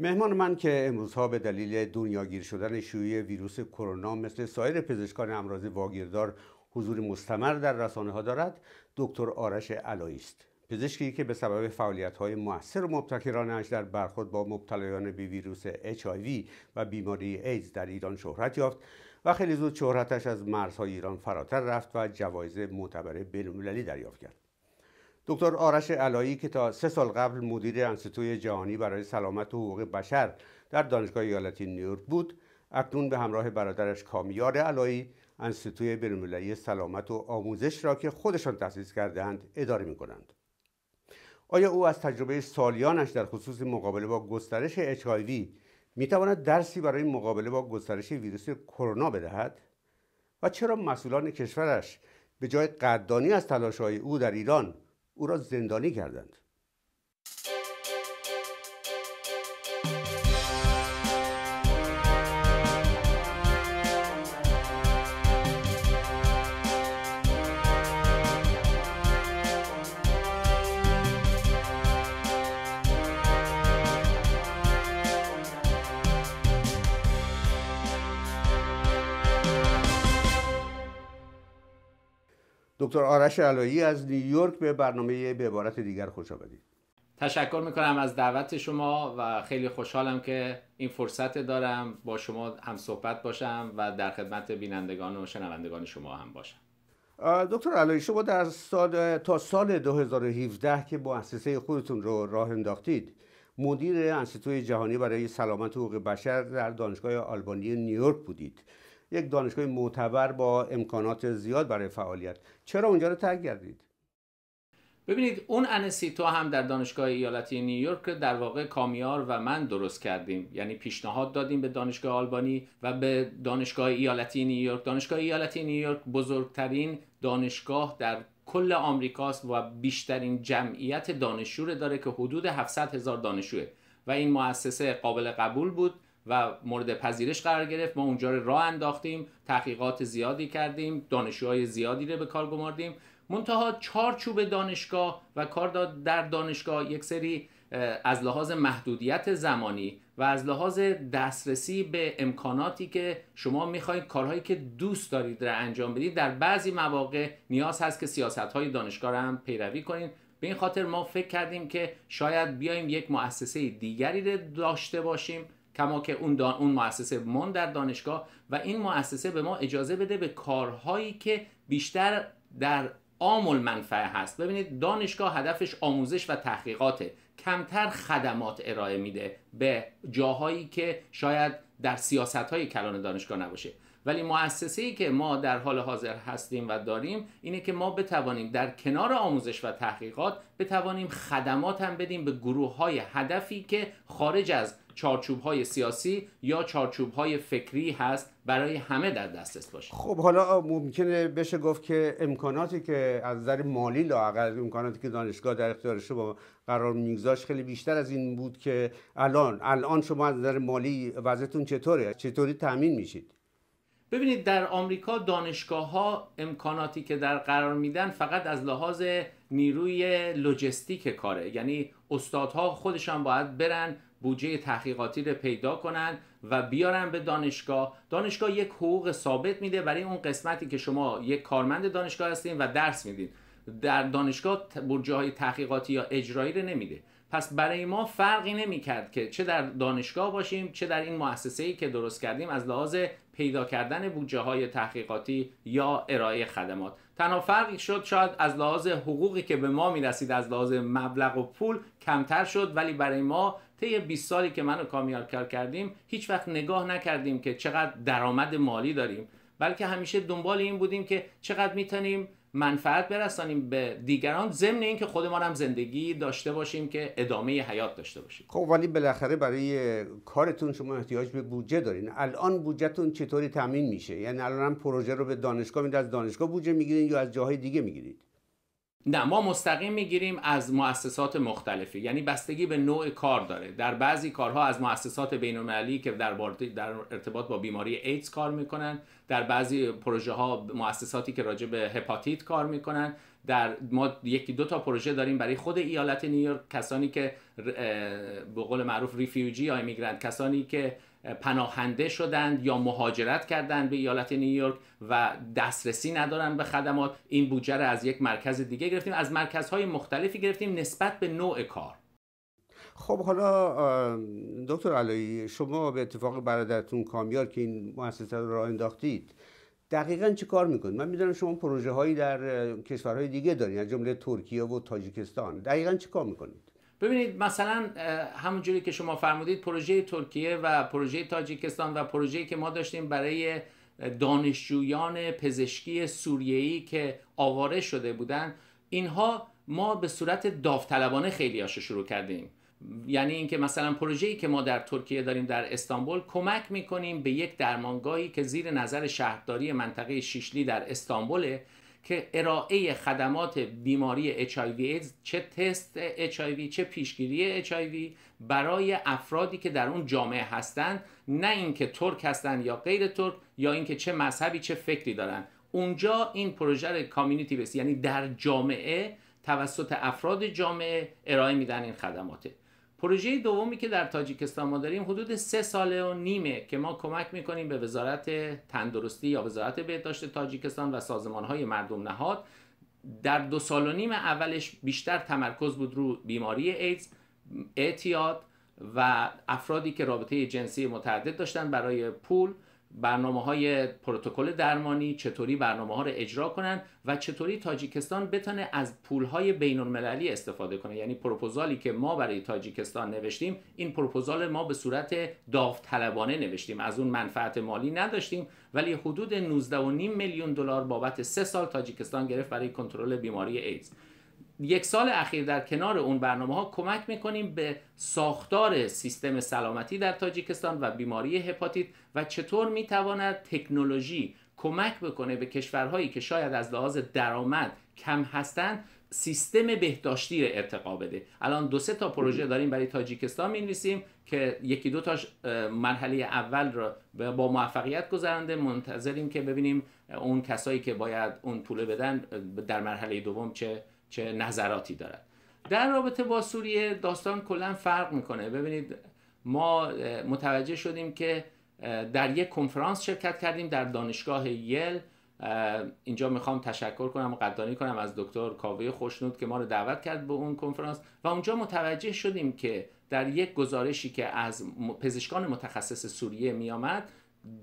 مهمان من که امروزها به دلیل دنیاگیر شدن شیوع ویروس کرونا مثل سایر پزشکان امراض واگیردار حضور مستمر در رسانه ها دارد دکتر آرش علایی است پزشکی که به سبب فعالیت های موثر و مبتکرانش در برخورد با مبتلایان به ویروس HIV و بیماری ایدز در ایران شهرت یافت و خیلی زود شهرتش از مرزهای ایران فراتر رفت و جوایز معتبر بینالمللی دریافت کرد دکتر آرش علایی که تا سه سال قبل مدیر انستیتوی جهانی برای سلامت و حقوق بشر در دانشگاه ایالتی نیویورک بود اکنون به همراه برادرش کامیار علایی انستیتوی بینالمللی سلامت و آموزش را که خودشان تأسیس کردهاند اداره کنند. آیا او از تجربه سالیانش در خصوص مقابله با گسترش می میتواند درسی برای مقابله با گسترش ویروس کرونا بدهد و چرا مسئولان کشورش به جای قدردانی از تلاشهای او در ایران او را زندانی کردند دکتر آرش علایی از نیویورک به برنامه به عبارت دیگر خوش آمدید تشکر میکنم از دعوت شما و خیلی خوشحالم که این فرصت دارم با شما هم صحبت باشم و در خدمت بینندگان و شنوندگان شما هم باشم دکتر علایی شما در سال تا سال 2017 که با مؤسسه خودتون رو راه انداختید مدیر انستیتوی جهانی برای سلامت حقوق بشر در دانشگاه آلبانی نیویورک بودید یک دانشگاه معتبر با امکانات زیاد برای فعالیت چرا اونجا رو ترک کردید ببینید اون انسیتو هم در دانشگاه ایالتی نیویورک در واقع کامیار و من درست کردیم یعنی پیشنهاد دادیم به دانشگاه آلبانی و به دانشگاه ایالتی نیویورک دانشگاه ایالتی نیویورک بزرگترین دانشگاه در کل آمریکاست و بیشترین جمعیت دانشجو داره که حدود 700 هزار دانشجوه و این مؤسسه قابل قبول بود و مورد پذیرش قرار گرفت ما اونجا رو راه انداختیم تحقیقات زیادی کردیم دانشجوهای زیادی رو به کار گماردیم منتها چارچوب دانشگاه و کار در دانشگاه یک سری از لحاظ محدودیت زمانی و از لحاظ دسترسی به امکاناتی که شما میخواید کارهایی که دوست دارید را انجام بدید در بعضی مواقع نیاز هست که سیاست های دانشگاه را هم پیروی کنید به این خاطر ما فکر کردیم که شاید بیایم یک مؤسسه دیگری رو داشته باشیم کما که اون, دان... اون مؤسسه من در دانشگاه و این مؤسسه به ما اجازه بده به کارهایی که بیشتر در عام المنفعه هست ببینید دانشگاه هدفش آموزش و تحقیقاته کمتر خدمات ارائه میده به جاهایی که شاید در سیاست های کلان دانشگاه نباشه ولی مؤسسه ای که ما در حال حاضر هستیم و داریم اینه که ما بتوانیم در کنار آموزش و تحقیقات بتوانیم خدمات هم بدیم به گروه های هدفی که خارج از چارچوب های سیاسی یا چارچوب های فکری هست برای همه در دسترس باشه خب حالا ممکنه بشه گفت که امکاناتی که از نظر مالی لاقل امکاناتی که دانشگاه در اختیار شما قرار میگذاشت خیلی بیشتر از این بود که الان الان شما از نظر مالی وضعتون چطوره چطوری تامین میشید ببینید در آمریکا دانشگاه ها امکاناتی که در قرار میدن فقط از لحاظ نیروی لوجستیک کاره یعنی استادها خودشان باید برن بودجه تحقیقاتی رو پیدا کنن و بیارن به دانشگاه دانشگاه یک حقوق ثابت میده برای اون قسمتی که شما یک کارمند دانشگاه هستین و درس میدین در دانشگاه برجه های تحقیقاتی یا اجرایی رو نمیده پس برای ما فرقی نمیکرد که چه در دانشگاه باشیم چه در این مؤسسه ای که درست کردیم از لحاظ پیدا کردن بودجه های تحقیقاتی یا ارائه خدمات تنها فرقی شد شاید از لحاظ حقوقی که به ما میرسید از لحاظ مبلغ و پول کمتر شد ولی برای ما طی 20 سالی که منو کامیار کار کردیم هیچ وقت نگاه نکردیم که چقدر درآمد مالی داریم بلکه همیشه دنبال این بودیم که چقدر میتونیم منفعت برسانیم به دیگران ضمن اینکه خودمان هم زندگی داشته باشیم که ادامه حیات داشته باشیم خب ولی بالاخره برای کارتون شما احتیاج به بودجه دارین الان بودجهتون چطوری تامین میشه یعنی الان هم پروژه رو به دانشگاه میدید از دانشگاه بودجه میگیرین یا از جاهای دیگه میگیرید نه ما مستقیم میگیریم از مؤسسات مختلفی یعنی بستگی به نوع کار داره در بعضی کارها از مؤسسات بین‌المللی که در در ارتباط با بیماری ایدز کار میکنن در بعضی پروژه ها مؤسساتی که راجع به هپاتیت کار میکنن در ما یکی دو تا پروژه داریم برای خود ایالت نیویورک کسانی که به قول معروف ریفیوجی یا امیگرانت کسانی که پناهنده شدند یا مهاجرت کردند به ایالت نیویورک و دسترسی ندارن به خدمات این بودجه را از یک مرکز دیگه گرفتیم از مرکزهای مختلفی گرفتیم نسبت به نوع کار خب حالا دکتر علایی شما به اتفاق برادرتون کامیار که این مؤسسه رو راه انداختید دقیقا چی کار میکنید من میدونم شما پروژه هایی در کشورهای دیگه دارید از جمله ترکیه و تاجیکستان دقیقا چی کار میکنید ببینید مثلا همونجوری که شما فرمودید پروژه ترکیه و پروژه تاجیکستان و پروژه‌ای که ما داشتیم برای دانشجویان پزشکی سوریه‌ای که آواره شده بودن اینها ما به صورت داوطلبانه خیلی هاشو شروع کردیم یعنی اینکه مثلا پروژه‌ای که ما در ترکیه داریم در استانبول کمک میکنیم به یک درمانگاهی که زیر نظر شهرداری منطقه شیشلی در استانبوله که ارائه خدمات بیماری HIV چه تست HIV چه پیشگیری HIV برای افرادی که در اون جامعه هستند نه اینکه ترک هستند یا غیر ترک یا اینکه چه مذهبی چه فکری دارن اونجا این پروژه کامیونیتی بیس یعنی در جامعه توسط افراد جامعه ارائه میدن این خدمات پروژه دومی که در تاجیکستان ما داریم حدود سه ساله و نیمه که ما کمک میکنیم به وزارت تندرستی یا وزارت بهداشت تاجیکستان و سازمان های مردم نهاد در دو سال و نیم اولش بیشتر تمرکز بود رو بیماری ایدز اعتیاد و افرادی که رابطه جنسی متعدد داشتن برای پول برنامه های پروتکل درمانی چطوری برنامه ها رو اجرا کنند و چطوری تاجیکستان بتانه از پول های بین المللی استفاده کنه یعنی پروپوزالی که ما برای تاجیکستان نوشتیم این پروپوزال ما به صورت داوطلبانه نوشتیم از اون منفعت مالی نداشتیم ولی حدود 19.5 میلیون دلار بابت سه سال تاجیکستان گرفت برای کنترل بیماری ایدز یک سال اخیر در کنار اون برنامه ها کمک میکنیم به ساختار سیستم سلامتی در تاجیکستان و بیماری هپاتیت و چطور میتواند تکنولوژی کمک بکنه به کشورهایی که شاید از لحاظ درآمد کم هستند سیستم بهداشتی رو ارتقا بده الان دو سه تا پروژه داریم برای تاجیکستان می‌نویسیم که یکی دو تاش مرحله اول را با موفقیت گذرانده منتظریم که ببینیم اون کسایی که باید اون پول بدن در مرحله دوم چه چه نظراتی دارد در رابطه با سوریه داستان کلا فرق میکنه ببینید ما متوجه شدیم که در یک کنفرانس شرکت کردیم در دانشگاه یل اینجا میخوام تشکر کنم و قدردانی کنم از دکتر کاوه خوشنود که ما رو دعوت کرد به اون کنفرانس و اونجا متوجه شدیم که در یک گزارشی که از پزشکان متخصص سوریه میامد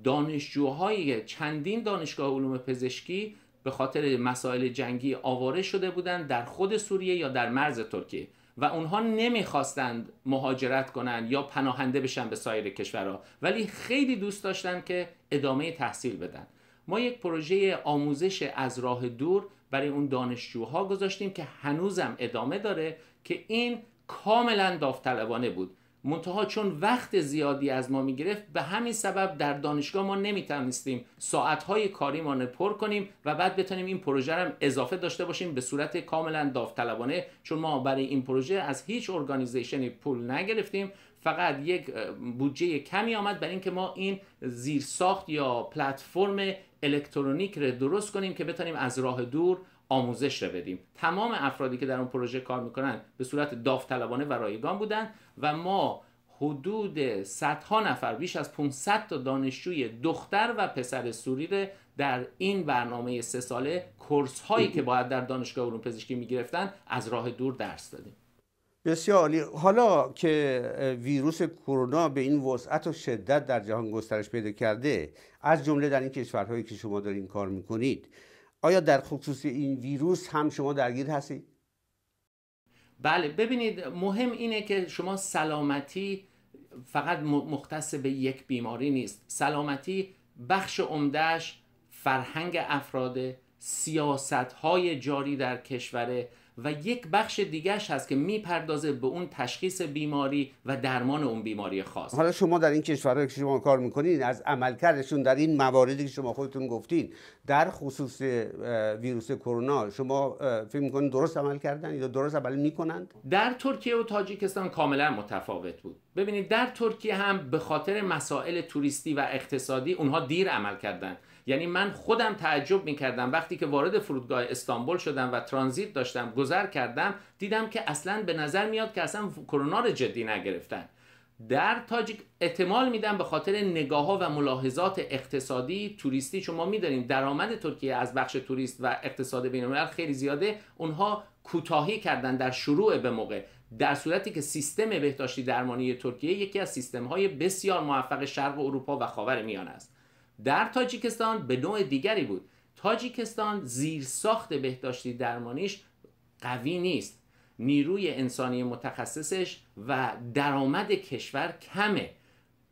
دانشجوهای چندین دانشگاه علوم پزشکی به خاطر مسائل جنگی آواره شده بودند در خود سوریه یا در مرز ترکیه و اونها نمیخواستند مهاجرت کنند یا پناهنده بشن به سایر کشورها ولی خیلی دوست داشتند که ادامه تحصیل بدن ما یک پروژه آموزش از راه دور برای اون دانشجوها گذاشتیم که هنوزم ادامه داره که این کاملا داوطلبانه بود منتها چون وقت زیادی از ما میگرفت به همین سبب در دانشگاه ما نمیتونستیم ساعتهای کاریمان پر کنیم و بعد بتونیم این پروژه را اضافه داشته باشیم به صورت کاملا داوطلبانه چون ما برای این پروژه از هیچ ارگانیزیشن پول نگرفتیم فقط یک بودجه کمی آمد برای اینکه ما این زیرساخت یا پلتفرم الکترونیک رو درست کنیم که بتونیم از راه دور آموزش رو بدیم تمام افرادی که در اون پروژه کار میکنن به صورت داوطلبانه و رایگان بودن و ما حدود صدها نفر بیش از 500 تا دانشجوی دختر و پسر سوری در این برنامه سه ساله کورس هایی که باید در دانشگاه علوم پزشکی میگرفتن از راه دور درس دادیم بسیار عالی حالا که ویروس کرونا به این وسعت و شدت در جهان گسترش پیدا کرده از جمله در این کشورهایی که شما دارین کار میکنید آیا در خصوص این ویروس هم شما درگیر هستید بله ببینید مهم اینه که شما سلامتی فقط مختص به یک بیماری نیست سلامتی بخش عمدهش فرهنگ افراد سیاست های جاری در کشوره و یک بخش دیگرش هست که میپردازه به اون تشخیص بیماری و درمان اون بیماری خاص حالا شما در این کشورهای که شما کار میکنین از عملکردشون در این مواردی که شما خودتون گفتین در خصوص ویروس کرونا شما فکر میکنین درست عمل کردن یا درست عمل میکنند در ترکیه و تاجیکستان کاملا متفاوت بود ببینید در ترکیه هم به خاطر مسائل توریستی و اقتصادی اونها دیر عمل کردن یعنی من خودم تعجب میکردم وقتی که وارد فرودگاه استانبول شدم و ترانزیت داشتم گذر کردم دیدم که اصلا به نظر میاد که اصلا کرونا رو جدی نگرفتن در تاجیک احتمال میدم به خاطر نگاه ها و ملاحظات اقتصادی توریستی شما میداریم درآمد ترکیه از بخش توریست و اقتصاد بین خیلی زیاده اونها کوتاهی کردن در شروع به موقع در صورتی که سیستم بهداشتی درمانی ترکیه یکی از سیستم های بسیار موفق شرق اروپا و خاور است در تاجیکستان به نوع دیگری بود تاجیکستان زیر ساخت بهداشتی درمانیش قوی نیست نیروی انسانی متخصصش و درآمد کشور کمه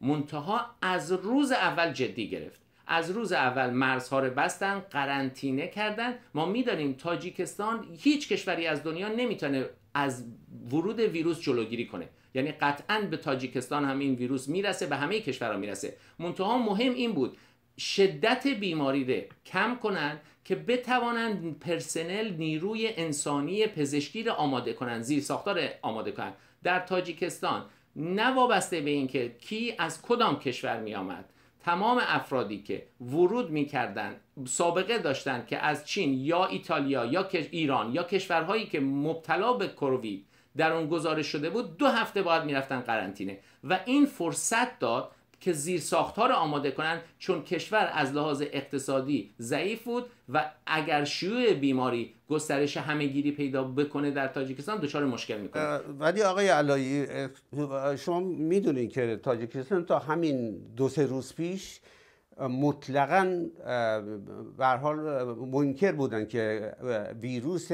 منتها از روز اول جدی گرفت از روز اول مرزها رو بستن قرنطینه کردن ما میدانیم تاجیکستان هیچ کشوری از دنیا نمیتونه از ورود ویروس جلوگیری کنه یعنی قطعا به تاجیکستان هم این ویروس میرسه به همه کشورها میرسه منتها مهم این بود شدت بیماری رو کم کنند که بتوانند پرسنل نیروی انسانی پزشکی را آماده کنند زیر ساختار آماده کنند در تاجیکستان نوابسته وابسته به اینکه کی از کدام کشور می آمد تمام افرادی که ورود کردن سابقه داشتند که از چین یا ایتالیا یا ایران یا کشورهایی که مبتلا به کرووید در اون گزارش شده بود دو هفته باید میرفتن قرنطینه و این فرصت داد که زیر ساختها رو آماده کنند چون کشور از لحاظ اقتصادی ضعیف بود و اگر شیوع بیماری گسترش همهگیری پیدا بکنه در تاجیکستان دچار مشکل میکنه ولی آقای علایی شما میدونید که تاجیکستان تا همین دو سه روز پیش مطلقا به حال منکر بودن که ویروس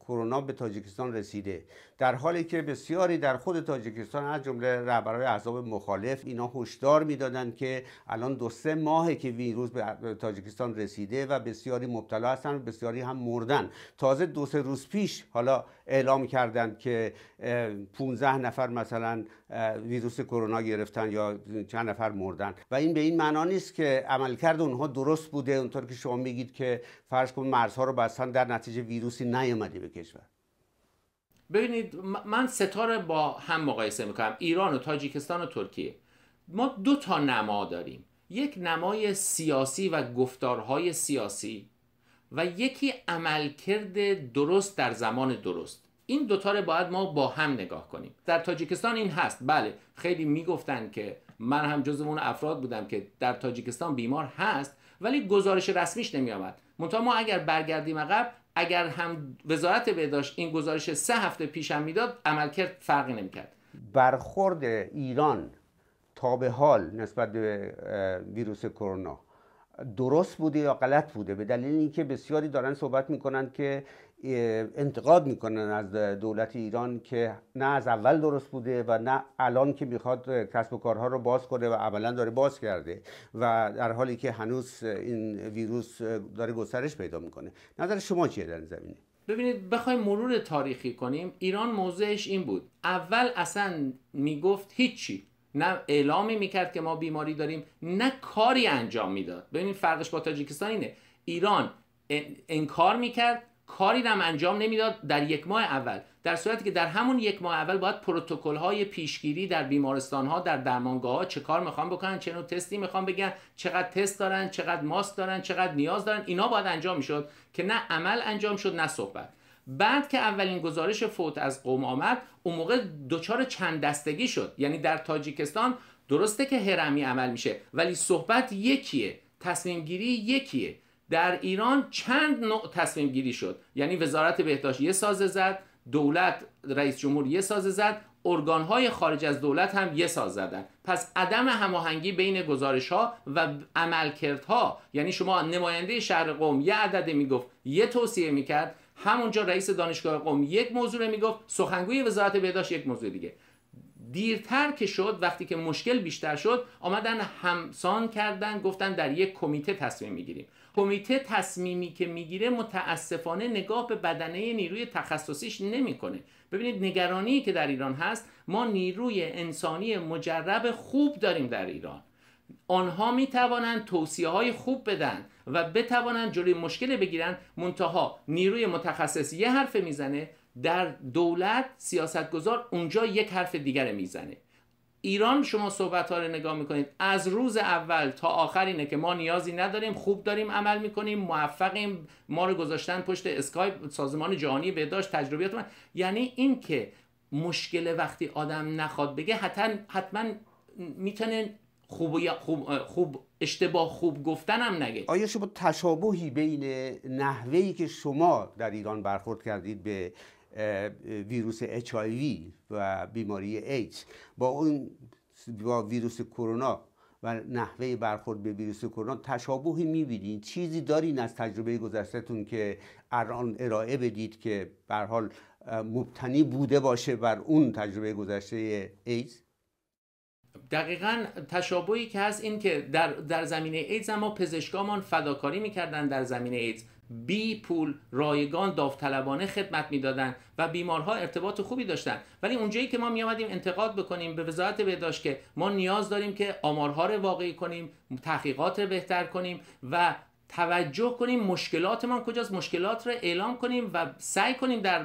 کرونا به تاجیکستان رسیده در حالی که بسیاری در خود تاجیکستان از جمله رهبرهای احزاب مخالف اینا هشدار میدادند که الان دو سه ماهه که ویروس به تاجیکستان رسیده و بسیاری مبتلا هستن و بسیاری هم مردن تازه دو سه روز پیش حالا اعلام کردند که 15 نفر مثلا ویروس کرونا گرفتن یا چند نفر مردن و این به این معنا نیست که عملکرد اونها درست بوده اونطور که شما میگید که فرض کن مرزها رو بستن در نتیجه ویروسی نیامده به کشور ببینید من ستاره با هم مقایسه میکنم ایران و تاجیکستان و ترکیه ما دو تا نما داریم یک نمای سیاسی و گفتارهای سیاسی و یکی عملکرد درست در زمان درست این دوتا رو باید ما با هم نگاه کنیم در تاجیکستان این هست بله خیلی میگفتن که من هم جزو اون افراد بودم که در تاجیکستان بیمار هست ولی گزارش رسمیش نمی آمد منتها ما اگر برگردیم عقب اگر هم وزارت بهداشت این گزارش سه هفته پیش هم میداد عملکرد فرقی نمیکرد برخورد ایران تا به حال نسبت به ویروس کرونا درست بوده یا غلط بوده به دلیل اینکه بسیاری دارن صحبت میکنن که انتقاد میکنن از دولت ایران که نه از اول درست بوده و نه الان که میخواد کسب و کارها رو باز کنه و عملا داره باز کرده و در حالی که هنوز این ویروس داره گسترش پیدا میکنه نظر شما چیه در این زمینه ببینید بخوایم مرور تاریخی کنیم ایران موضعش این بود اول اصلا میگفت هیچی نه اعلامی میکرد که ما بیماری داریم نه کاری انجام میداد ببینید فرقش با تاجیکستان اینه ایران انکار میکرد کاری هم انجام نمیداد در یک ماه اول در صورتی که در همون یک ماه اول باید پروتکل های پیشگیری در بیمارستان ها در درمانگاه ها چه کار میخوان بکنن چه نوع تستی میخوان بگن چقدر تست دارن چقدر ماست دارن چقدر نیاز دارن اینا باید انجام میشد که نه عمل انجام شد نه صحبت بعد که اولین گزارش فوت از قوم آمد اون موقع دوچار چند دستگی شد یعنی در تاجیکستان درسته که هرمی عمل میشه ولی صحبت یکیه تصمیم گیری یکیه در ایران چند نوع تصمیم گیری شد یعنی وزارت بهداشت یه سازه زد دولت رئیس جمهور یه سازه زد ارگان های خارج از دولت هم یه ساز زدن پس عدم هماهنگی بین گزارش ها و ها یعنی شما نماینده شهر قوم یه عدد میگفت یه توصیه میکرد همونجا رئیس دانشگاه قوم یک موضوع میگفت سخنگوی وزارت بهداشت یک موضوع دیگه دیرتر که شد وقتی که مشکل بیشتر شد آمدن همسان کردن گفتن در یک کمیته تصمیم میگیریم کمیته تصمیمی که میگیره متاسفانه نگاه به بدنه نیروی تخصصیش نمیکنه ببینید نگرانی که در ایران هست ما نیروی انسانی مجرب خوب داریم در ایران آنها می توانند توصیه های خوب بدن و بتوانند جلوی مشکل بگیرن منتها نیروی متخصص یه حرف میزنه در دولت سیاستگزار اونجا یک حرف دیگر میزنه ایران شما صحبت ها رو نگاه میکنید از روز اول تا آخر اینه که ما نیازی نداریم خوب داریم عمل میکنیم موفقیم ما رو گذاشتن پشت اسکایپ سازمان جهانی بهداشت تجربیات من یعنی این که مشکل وقتی آدم نخواد بگه حتما حتما میتونه خوب, خوب, خوب اشتباه خوب گفتنم نگه آیا شما تشابهی بین نحوهی که شما در ایران برخورد کردید به ویروس اچ و بیماری ایدز با اون با ویروس کرونا و نحوه برخورد به ویروس کرونا تشابهی می‌بینید چیزی دارین از تجربه گذشتهتون که الان ارائه بدید که به حال مبتنی بوده باشه بر اون تجربه گذشته ایدز دقیقا تشابهی که هست این که در, در زمینه ایدز ما پزشکامان فداکاری میکردن در زمینه ایدز بی پول رایگان داوطلبانه خدمت میدادن و بیمارها ارتباط خوبی داشتن ولی اونجایی که ما آمدیم انتقاد بکنیم به وزارت بهداشت که ما نیاز داریم که آمارها رو واقعی کنیم تحقیقات رو بهتر کنیم و توجه کنیم مشکلات ما کجاست مشکلات رو اعلام کنیم و سعی کنیم در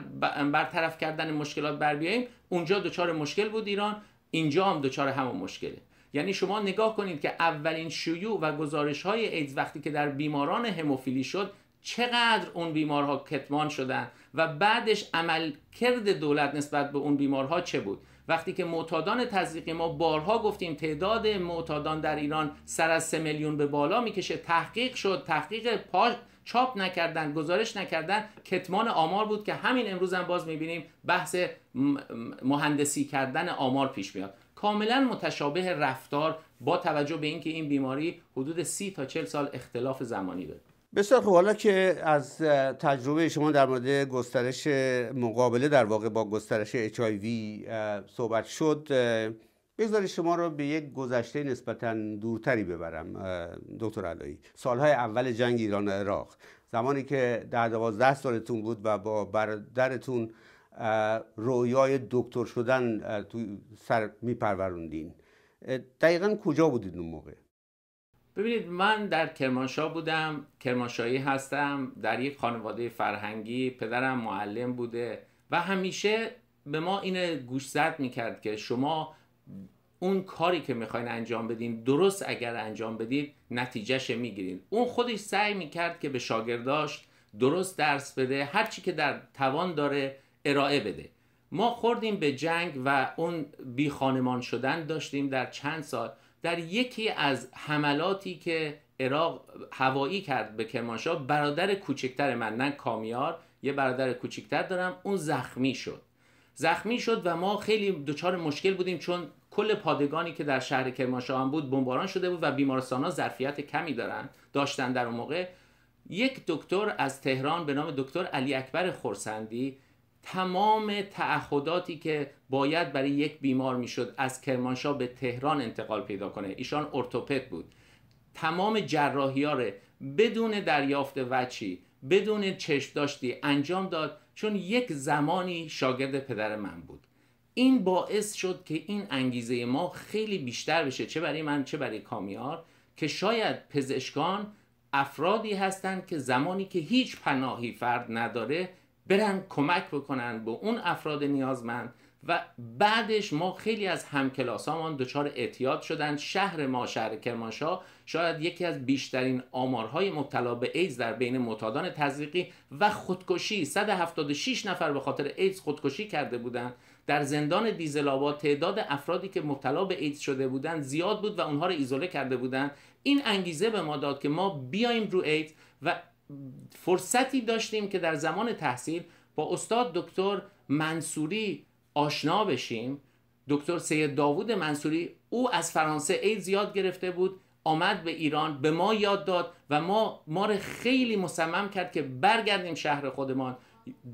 برطرف کردن مشکلات بر بیاییم اونجا دچار مشکل بود ایران اینجا هم دچار همون مشکله یعنی شما نگاه کنید که اولین شیوع و گزارش های ایدز وقتی که در بیماران هموفیلی شد چقدر اون بیمارها کتمان شدن و بعدش عملکرد دولت نسبت به اون بیمارها چه بود وقتی که معتادان تزریق ما بارها گفتیم تعداد معتادان در ایران سر از سه میلیون به بالا میکشه تحقیق شد تحقیق پا چاپ نکردن گزارش نکردن کتمان آمار بود که همین امروز هم باز میبینیم بحث مهندسی کردن آمار پیش میاد کاملا متشابه رفتار با توجه به اینکه این بیماری حدود سی تا چل سال اختلاف زمانی داره بسیار خوب حالا که از تجربه شما در مورد گسترش مقابله در واقع با گسترش اچ صحبت شد بگذارید شما رو به یک گذشته نسبتا دورتری ببرم دکتر علایی سالهای اول جنگ ایران و عراق زمانی که در دوازده سالتون بود و با برادرتون رویای دکتر شدن تو سر میپروروندین دقیقا کجا بودید اون موقع ببینید من در کرمانشاه بودم کرمانشاهی هستم در یک خانواده فرهنگی پدرم معلم بوده و همیشه به ما این گوش زد میکرد که شما اون کاری که میخواین انجام بدین درست اگر انجام بدید نتیجهش میگیرید اون خودش سعی میکرد که به شاگرداش درست درس بده هرچی که در توان داره ارائه بده ما خوردیم به جنگ و اون بی خانمان شدن داشتیم در چند سال در یکی از حملاتی که عراق هوایی کرد به کرمانشاه برادر کوچکتر من نه کامیار یه برادر کوچکتر دارم اون زخمی شد زخمی شد و ما خیلی دچار مشکل بودیم چون کل پادگانی که در شهر کرمانشاه هم بود بمباران شده بود و بیمارستان ها ظرفیت کمی دارن داشتن در اون موقع یک دکتر از تهران به نام دکتر علی اکبر خورسندی تمام تعهداتی که باید برای یک بیمار میشد از کرمانشاه به تهران انتقال پیدا کنه ایشان ارتوپد بود تمام جراحی بدون دریافت وچی بدون چشم داشتی انجام داد چون یک زمانی شاگرد پدر من بود این باعث شد که این انگیزه ما خیلی بیشتر بشه چه برای من چه برای کامیار که شاید پزشکان افرادی هستند که زمانی که هیچ پناهی فرد نداره برن کمک بکنن به اون افراد نیازمند و بعدش ما خیلی از همکلاسامان دچار اعتیاد شدن شهر ما شهر کرمانشاه شاید یکی از بیشترین آمارهای مبتلا به ایدز در بین معتادان تزریقی و خودکشی 176 نفر به خاطر ایدز خودکشی کرده بودند در زندان دیزلابا تعداد افرادی که مبتلا به ایدز شده بودند زیاد بود و اونها رو ایزوله کرده بودند این انگیزه به ما داد که ما بیایم رو ایدز و فرصتی داشتیم که در زمان تحصیل با استاد دکتر منصوری آشنا بشیم دکتر سید داوود منصوری او از فرانسه ای زیاد گرفته بود آمد به ایران به ما یاد داد و ما ما رو خیلی مصمم کرد که برگردیم شهر خودمان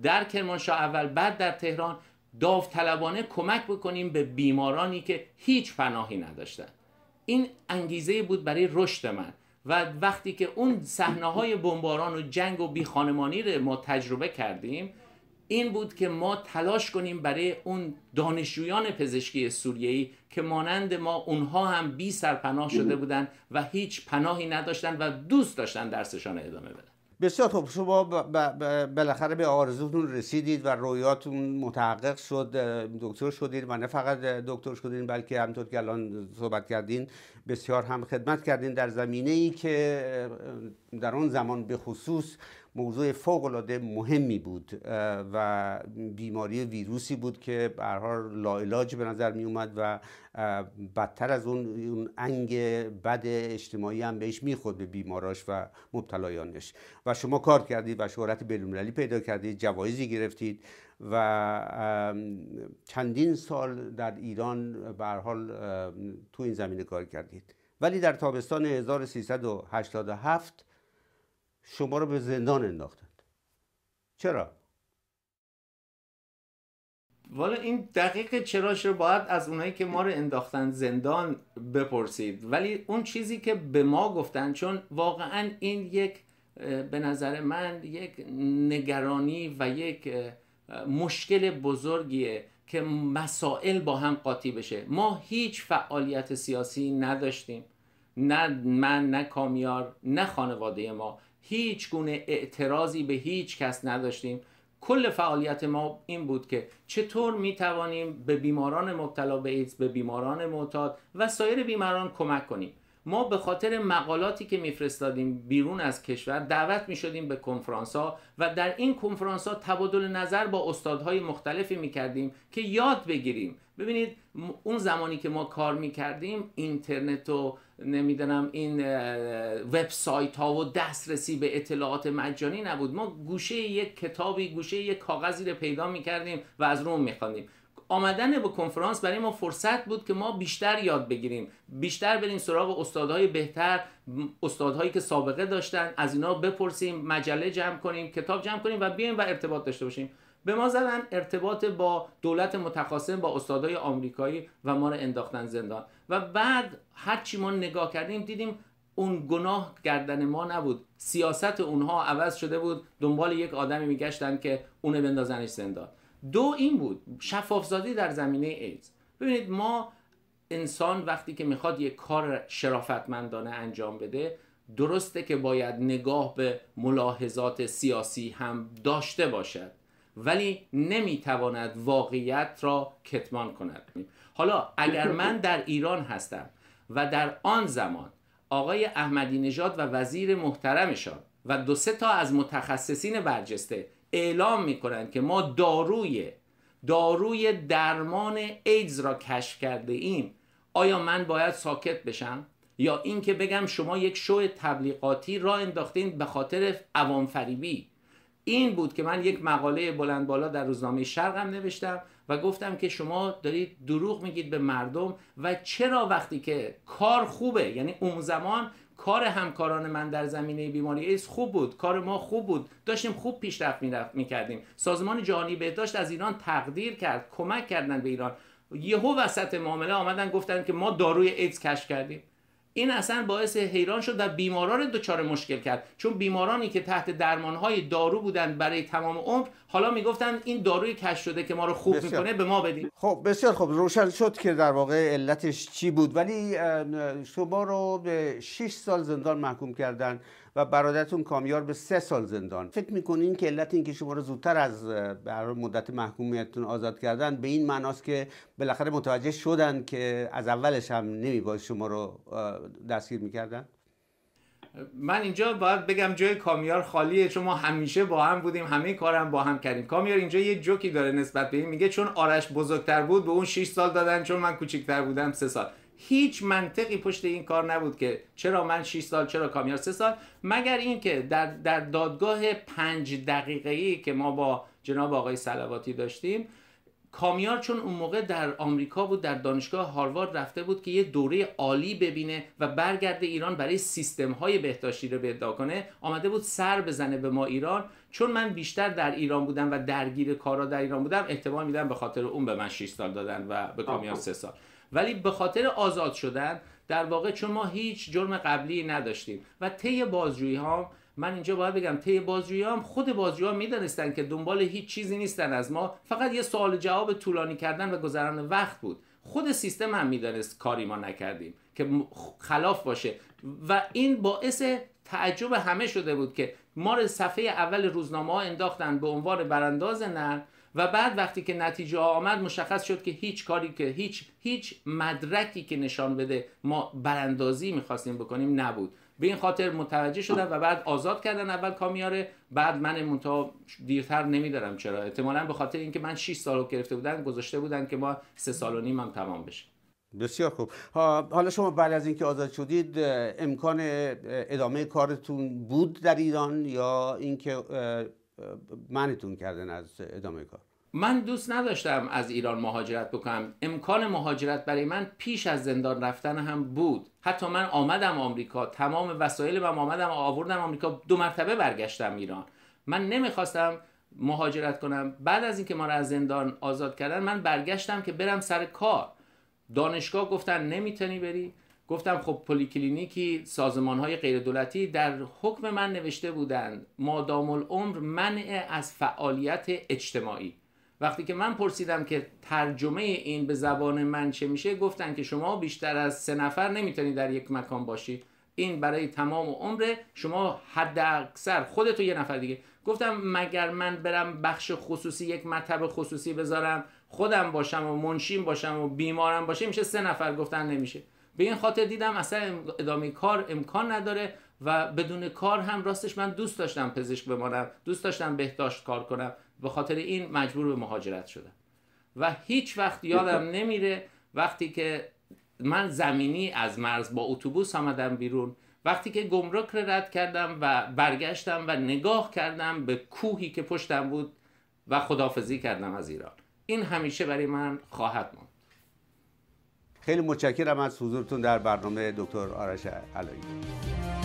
در کرمانشاه اول بعد در تهران داوطلبانه کمک بکنیم به بیمارانی که هیچ پناهی نداشتند این انگیزه بود برای رشد من و وقتی که اون صحنه های بمباران و جنگ و بیخانمانی رو ما تجربه کردیم این بود که ما تلاش کنیم برای اون دانشجویان پزشکی ای که مانند ما اونها هم بی سرپناه شده بله. بودند و هیچ پناهی نداشتند و دوست داشتن درسشان ادامه بدن بسیار خوب شما بالاخره به آرزوتون رسیدید و رویاتون متحقق شد دکتر شدید و نه فقط دکتر شدید بلکه همطور که الان صحبت کردین بسیار هم خدمت کردین در زمینه ای که در آن زمان به خصوص موضوع العاده مهمی بود و بیماری ویروسی بود که برها لاعلاج به نظر می اومد و بدتر از اون, انگ بد اجتماعی هم بهش میخورد به بیماراش و مبتلایانش و شما کار کردید و شهرت بینالمللی پیدا کردید جوایزی گرفتید و چندین سال در ایران به حال تو این زمینه کار کردید ولی در تابستان 1387 شما رو به زندان انداختند چرا؟ والا این دقیق چراش رو باید از اونایی که ما رو انداختن زندان بپرسید ولی اون چیزی که به ما گفتن چون واقعا این یک به نظر من یک نگرانی و یک مشکل بزرگیه که مسائل با هم قاطی بشه ما هیچ فعالیت سیاسی نداشتیم نه من نه کامیار نه خانواده ما هیچ گونه اعتراضی به هیچ کس نداشتیم کل فعالیت ما این بود که چطور می توانیم به بیماران مبتلا به ایدز به بیماران معتاد و سایر بیماران کمک کنیم ما به خاطر مقالاتی که میفرستادیم بیرون از کشور دعوت می شدیم به کنفرانس ها و در این کنفرانس ها تبادل نظر با استادهای مختلفی می کردیم که یاد بگیریم ببینید اون زمانی که ما کار می کردیم اینترنت و نمیدانم این وبسایت ها و دسترسی به اطلاعات مجانی نبود ما گوشه یک کتابی گوشه یک کاغذی رو پیدا میکردیم و از روم میخواندیم آمدن به کنفرانس برای ما فرصت بود که ما بیشتر یاد بگیریم بیشتر بریم سراغ استادهای بهتر استادهایی که سابقه داشتن از اینا بپرسیم مجله جمع کنیم کتاب جمع کنیم و بیایم و ارتباط داشته باشیم به ما زدن ارتباط با دولت متخاصم با استادای آمریکایی و ما رو انداختن زندان و بعد هرچی ما نگاه کردیم دیدیم اون گناه گردن ما نبود سیاست اونها عوض شده بود دنبال یک آدمی میگشتن که اونه بندازنش زندان دو این بود شفافزادی در زمینه ایدز ببینید ما انسان وقتی که میخواد یک کار شرافتمندانه انجام بده درسته که باید نگاه به ملاحظات سیاسی هم داشته باشد ولی نمیتواند واقعیت را کتمان کند حالا اگر من در ایران هستم و در آن زمان آقای احمدی نژاد و وزیر محترمشان و دو سه تا از متخصصین برجسته اعلام میکنند که ما داروی داروی درمان ایدز را کشف کرده ایم آیا من باید ساکت بشم یا اینکه بگم شما یک شو تبلیغاتی را انداختین به خاطر عوام فریبی این بود که من یک مقاله بلند بالا در روزنامه شرقم نوشتم و گفتم که شما دارید دروغ میگید به مردم و چرا وقتی که کار خوبه یعنی اون زمان کار همکاران من در زمینه بیماری ایس خوب بود کار ما خوب بود داشتیم خوب پیشرفت میکردیم سازمان جهانی بهداشت از ایران تقدیر کرد کمک کردن به ایران یهو وسط معامله آمدن گفتن که ما داروی ایدز کش کردیم این اصلا باعث حیران شد و بیماران دچار مشکل کرد چون بیمارانی که تحت درمانهای دارو بودند برای تمام عمر حالا میگفتن این داروی کش شده که ما رو خوب بسیار. میکنه به ما بدین خب بسیار خب روشن شد که در واقع علتش چی بود ولی شما رو به 6 سال زندان محکوم کردن و برادرتون کامیار به سه سال زندان فکر میکنین که علت اینکه شما رو زودتر از برای مدت محکومیتتون آزاد کردن به این معناست که بالاخره متوجه شدن که از اولش هم نمیباید شما رو دستگیر میکردن من اینجا باید بگم جای کامیار خالیه چون ما همیشه با هم بودیم همه کارم با هم کردیم کامیار اینجا یه جوکی داره نسبت به این میگه چون آرش بزرگتر بود به اون 6 سال دادن چون من کوچیکتر بودم 3 سال هیچ منطقی پشت این کار نبود که چرا من 6 سال چرا کامیار 3 سال مگر اینکه در در دادگاه 5 دقیقه‌ای که ما با جناب آقای سلواتی داشتیم کامیار چون اون موقع در آمریکا بود در دانشگاه هاروارد رفته بود که یه دوره عالی ببینه و برگرده ایران برای سیستم های بهداشتی رو ادعا کنه آمده بود سر بزنه به ما ایران چون من بیشتر در ایران بودم و درگیر کارا در ایران بودم احتمال میدم به خاطر اون به من 6 سال دادن و به کامیار 3 خب. سال ولی به خاطر آزاد شدن در واقع چون ما هیچ جرم قبلی نداشتیم و طی بازجویی ها من اینجا باید بگم طی بازجویی هم خود بازجوها میدانستن که دنبال هیچ چیزی نیستن از ما فقط یه سوال جواب طولانی کردن و گذران وقت بود خود سیستم هم میدانست کاری ما نکردیم که خلاف باشه و این باعث تعجب همه شده بود که ما رو صفحه اول روزنامه ها انداختن به عنوان برانداز نر و بعد وقتی که نتیجه آمد مشخص شد که هیچ کاری که هیچ هیچ مدرکی که نشان بده ما براندازی میخواستیم بکنیم نبود به این خاطر متوجه شدن و بعد آزاد کردن اول کامیاره بعد من منتها دیرتر نمیدارم چرا احتمالا به خاطر اینکه من 6 سال گرفته بودن گذاشته بودن که ما سه سال و نیم هم تمام بشه بسیار خوب حالا شما بعد از اینکه آزاد شدید امکان ادامه کارتون بود در ایران یا اینکه منتون کردن از ادامه کار من دوست نداشتم از ایران مهاجرت بکنم امکان مهاجرت برای من پیش از زندان رفتن هم بود حتی من آمدم آمریکا تمام وسایل من آمدم آوردم آمریکا دو مرتبه برگشتم ایران من نمیخواستم مهاجرت کنم بعد از اینکه ما را از زندان آزاد کردن من برگشتم که برم سر کار دانشگاه گفتن نمیتونی بری گفتم خب پلیکلینیکی سازمان های غیر دولتی در حکم من نوشته بودند مادام العمر منع از فعالیت اجتماعی وقتی که من پرسیدم که ترجمه این به زبان من چه میشه گفتن که شما بیشتر از سه نفر نمیتونید در یک مکان باشی این برای تمام عمره شما حد اکثر خودتو یه نفر دیگه گفتم مگر من برم بخش خصوصی یک مطب خصوصی بذارم خودم باشم و منشیم باشم و بیمارم باشه میشه سه نفر گفتن نمیشه به این خاطر دیدم اصلا ادامه کار امکان نداره و بدون کار هم راستش من دوست داشتم پزشک بمانم دوست داشتم بهداشت کار کنم به خاطر این مجبور به مهاجرت شدم و هیچ وقت یادم نمیره وقتی که من زمینی از مرز با اتوبوس آمدم بیرون وقتی که گمرک رو رد کردم و برگشتم و نگاه کردم به کوهی که پشتم بود و خدافزی کردم از ایران این همیشه برای من خواهد ماند خیلی متشکرم از حضورتون در برنامه دکتر آرش علایی